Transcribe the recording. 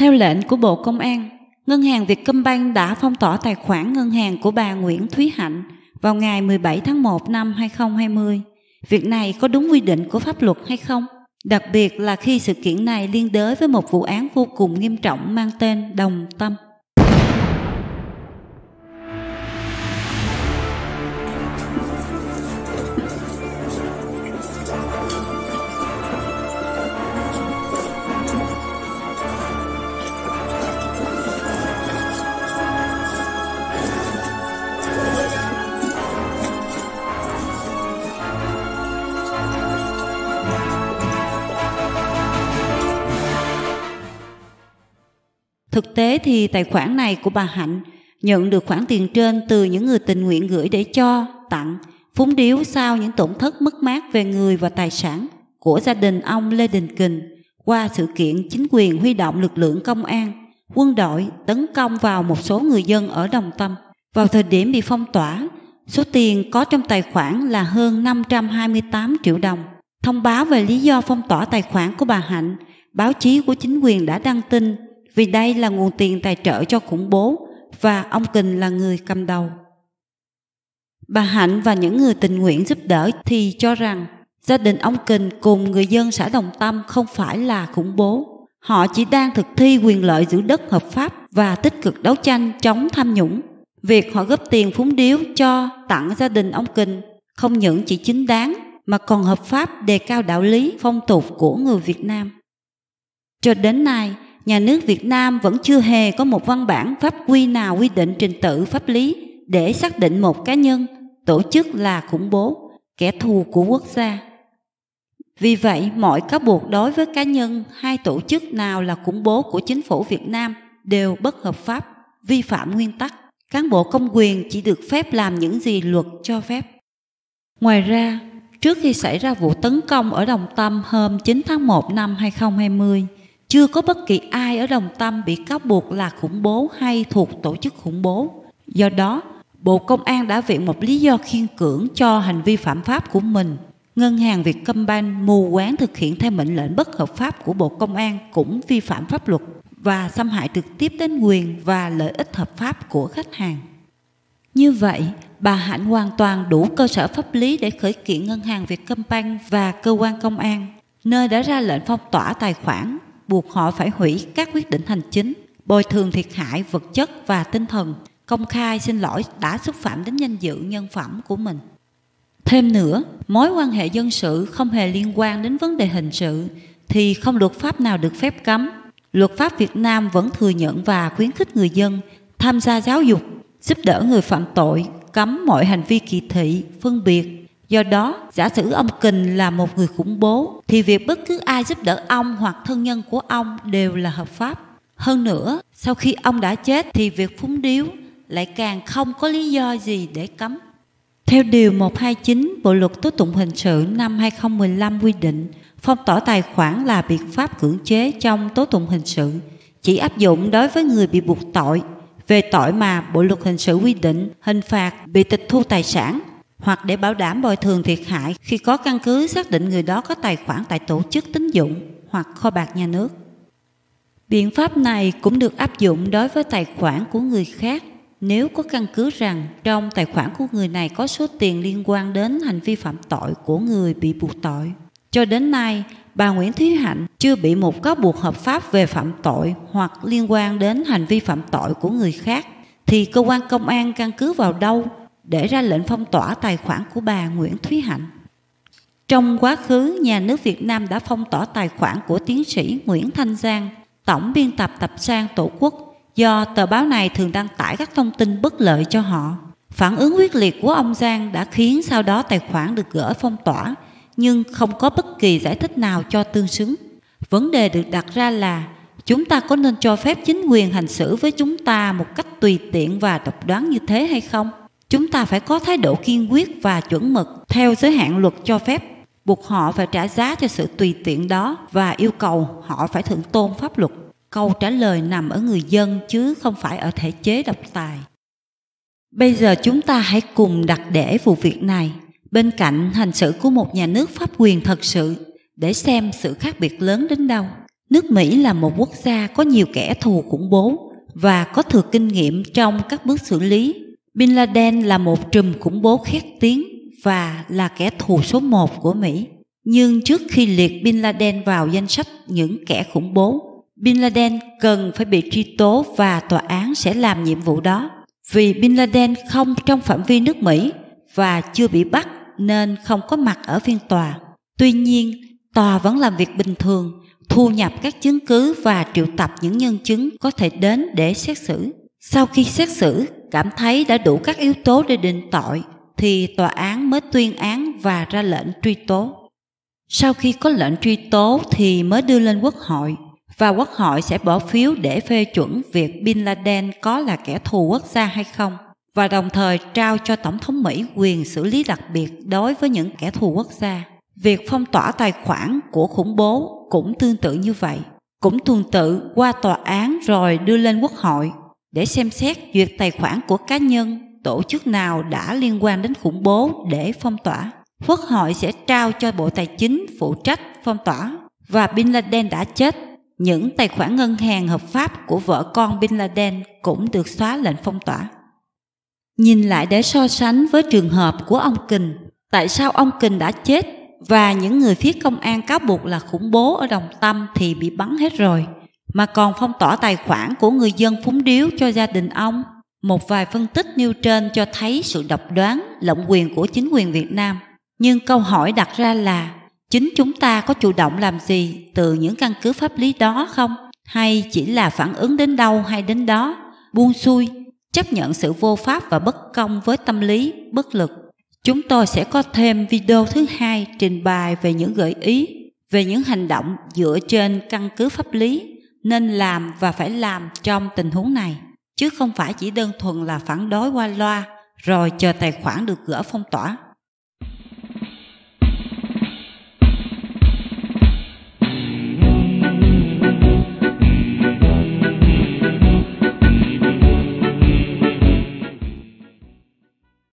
Theo lệnh của Bộ Công an, Ngân hàng Vietcombank đã phong tỏa tài khoản ngân hàng của bà Nguyễn Thúy Hạnh vào ngày 17 tháng 1 năm 2020. Việc này có đúng quy định của pháp luật hay không? Đặc biệt là khi sự kiện này liên đới với một vụ án vô cùng nghiêm trọng mang tên Đồng Tâm. Thực tế thì tài khoản này của bà Hạnh nhận được khoản tiền trên từ những người tình nguyện gửi để cho, tặng, phúng điếu sau những tổn thất mất mát về người và tài sản của gia đình ông Lê Đình Kình qua sự kiện chính quyền huy động lực lượng công an, quân đội tấn công vào một số người dân ở Đồng Tâm. Vào thời điểm bị phong tỏa, số tiền có trong tài khoản là hơn 528 triệu đồng. Thông báo về lý do phong tỏa tài khoản của bà Hạnh, báo chí của chính quyền đã đăng tin vì đây là nguồn tiền tài trợ cho khủng bố và ông Kình là người cầm đầu. Bà Hạnh và những người tình nguyện giúp đỡ thì cho rằng gia đình ông Kình cùng người dân xã Đồng Tâm không phải là khủng bố. Họ chỉ đang thực thi quyền lợi giữ đất hợp pháp và tích cực đấu tranh chống tham nhũng. Việc họ góp tiền phúng điếu cho tặng gia đình ông Kình không những chỉ chính đáng mà còn hợp pháp đề cao đạo lý phong tục của người Việt Nam. Cho đến nay, nhà nước Việt Nam vẫn chưa hề có một văn bản pháp quy nào quy định trình tự pháp lý để xác định một cá nhân, tổ chức là khủng bố, kẻ thù của quốc gia. Vì vậy, mọi cáo buộc đối với cá nhân hay tổ chức nào là khủng bố của chính phủ Việt Nam đều bất hợp pháp, vi phạm nguyên tắc. Cán bộ công quyền chỉ được phép làm những gì luật cho phép. Ngoài ra, trước khi xảy ra vụ tấn công ở Đồng Tâm hôm 9 tháng 1 năm 2020, chưa có bất kỳ ai ở Đồng Tâm bị cáo buộc là khủng bố hay thuộc tổ chức khủng bố. Do đó, Bộ Công an đã viện một lý do khiên cưỡng cho hành vi phạm pháp của mình. Ngân hàng Vietcombank mù quáng thực hiện theo mệnh lệnh bất hợp pháp của Bộ Công an cũng vi phạm pháp luật và xâm hại trực tiếp đến quyền và lợi ích hợp pháp của khách hàng. Như vậy, bà Hạnh hoàn toàn đủ cơ sở pháp lý để khởi kiện ngân hàng Vietcombank và cơ quan công an, nơi đã ra lệnh phong tỏa tài khoản buộc họ phải hủy các quyết định hành chính, bồi thường thiệt hại vật chất và tinh thần, công khai xin lỗi đã xúc phạm đến danh dự nhân phẩm của mình. Thêm nữa, mối quan hệ dân sự không hề liên quan đến vấn đề hình sự thì không luật pháp nào được phép cấm. Luật pháp Việt Nam vẫn thừa nhận và khuyến khích người dân tham gia giáo dục, giúp đỡ người phạm tội, cấm mọi hành vi kỳ thị, phân biệt Do đó, giả sử ông Kình là một người khủng bố, thì việc bất cứ ai giúp đỡ ông hoặc thân nhân của ông đều là hợp pháp. Hơn nữa, sau khi ông đã chết thì việc phúng điếu lại càng không có lý do gì để cấm. Theo Điều 129 Bộ Luật Tố Tụng Hình sự năm 2015 quy định, phong tỏa tài khoản là biện pháp cưỡng chế trong tố tụng hình sự, chỉ áp dụng đối với người bị buộc tội về tội mà Bộ Luật Hình sự quy định hình phạt bị tịch thu tài sản hoặc để bảo đảm bồi thường thiệt hại khi có căn cứ xác định người đó có tài khoản tại tổ chức tín dụng hoặc kho bạc nhà nước. Biện pháp này cũng được áp dụng đối với tài khoản của người khác nếu có căn cứ rằng trong tài khoản của người này có số tiền liên quan đến hành vi phạm tội của người bị buộc tội. Cho đến nay, bà Nguyễn Thúy Hạnh chưa bị một cáo buộc hợp pháp về phạm tội hoặc liên quan đến hành vi phạm tội của người khác thì cơ quan công an căn cứ vào đâu để ra lệnh phong tỏa tài khoản của bà Nguyễn Thúy Hạnh. Trong quá khứ, nhà nước Việt Nam đã phong tỏa tài khoản của tiến sĩ Nguyễn Thanh Giang, tổng biên tập tập san Tổ quốc, do tờ báo này thường đăng tải các thông tin bất lợi cho họ. Phản ứng quyết liệt của ông Giang đã khiến sau đó tài khoản được gỡ phong tỏa, nhưng không có bất kỳ giải thích nào cho tương xứng. Vấn đề được đặt ra là chúng ta có nên cho phép chính quyền hành xử với chúng ta một cách tùy tiện và độc đoán như thế hay không? Chúng ta phải có thái độ kiên quyết và chuẩn mực theo giới hạn luật cho phép, buộc họ phải trả giá cho sự tùy tiện đó và yêu cầu họ phải thượng tôn pháp luật. Câu trả lời nằm ở người dân chứ không phải ở thể chế độc tài. Bây giờ chúng ta hãy cùng đặt để vụ việc này bên cạnh hành xử của một nhà nước pháp quyền thật sự để xem sự khác biệt lớn đến đâu. Nước Mỹ là một quốc gia có nhiều kẻ thù khủng bố và có thừa kinh nghiệm trong các bước xử lý Bin Laden là một trùm khủng bố khét tiếng và là kẻ thù số một của Mỹ. Nhưng trước khi liệt Bin Laden vào danh sách những kẻ khủng bố, Bin Laden cần phải bị truy tố và tòa án sẽ làm nhiệm vụ đó. Vì Bin Laden không trong phạm vi nước Mỹ và chưa bị bắt nên không có mặt ở phiên tòa. Tuy nhiên, tòa vẫn làm việc bình thường, thu nhập các chứng cứ và triệu tập những nhân chứng có thể đến để xét xử. Sau khi xét xử, cảm thấy đã đủ các yếu tố để định tội thì tòa án mới tuyên án và ra lệnh truy tố. Sau khi có lệnh truy tố thì mới đưa lên quốc hội và quốc hội sẽ bỏ phiếu để phê chuẩn việc Bin Laden có là kẻ thù quốc gia hay không và đồng thời trao cho Tổng thống Mỹ quyền xử lý đặc biệt đối với những kẻ thù quốc gia. Việc phong tỏa tài khoản của khủng bố cũng tương tự như vậy. Cũng tương tự qua tòa án rồi đưa lên quốc hội để xem xét duyệt tài khoản của cá nhân, tổ chức nào đã liên quan đến khủng bố để phong tỏa. Quốc hội sẽ trao cho Bộ Tài chính phụ trách phong tỏa và Bin Laden đã chết. Những tài khoản ngân hàng hợp pháp của vợ con Bin Laden cũng được xóa lệnh phong tỏa. Nhìn lại để so sánh với trường hợp của ông Kình, tại sao ông Kình đã chết và những người phía công an cáo buộc là khủng bố ở Đồng Tâm thì bị bắn hết rồi mà còn phong tỏa tài khoản của người dân phúng điếu cho gia đình ông. Một vài phân tích nêu trên cho thấy sự độc đoán, lộng quyền của chính quyền Việt Nam. Nhưng câu hỏi đặt ra là chính chúng ta có chủ động làm gì từ những căn cứ pháp lý đó không? Hay chỉ là phản ứng đến đâu hay đến đó? Buông xuôi, chấp nhận sự vô pháp và bất công với tâm lý, bất lực. Chúng tôi sẽ có thêm video thứ hai trình bày về những gợi ý về những hành động dựa trên căn cứ pháp lý nên làm và phải làm trong tình huống này chứ không phải chỉ đơn thuần là phản đối qua loa rồi chờ tài khoản được gỡ phong tỏa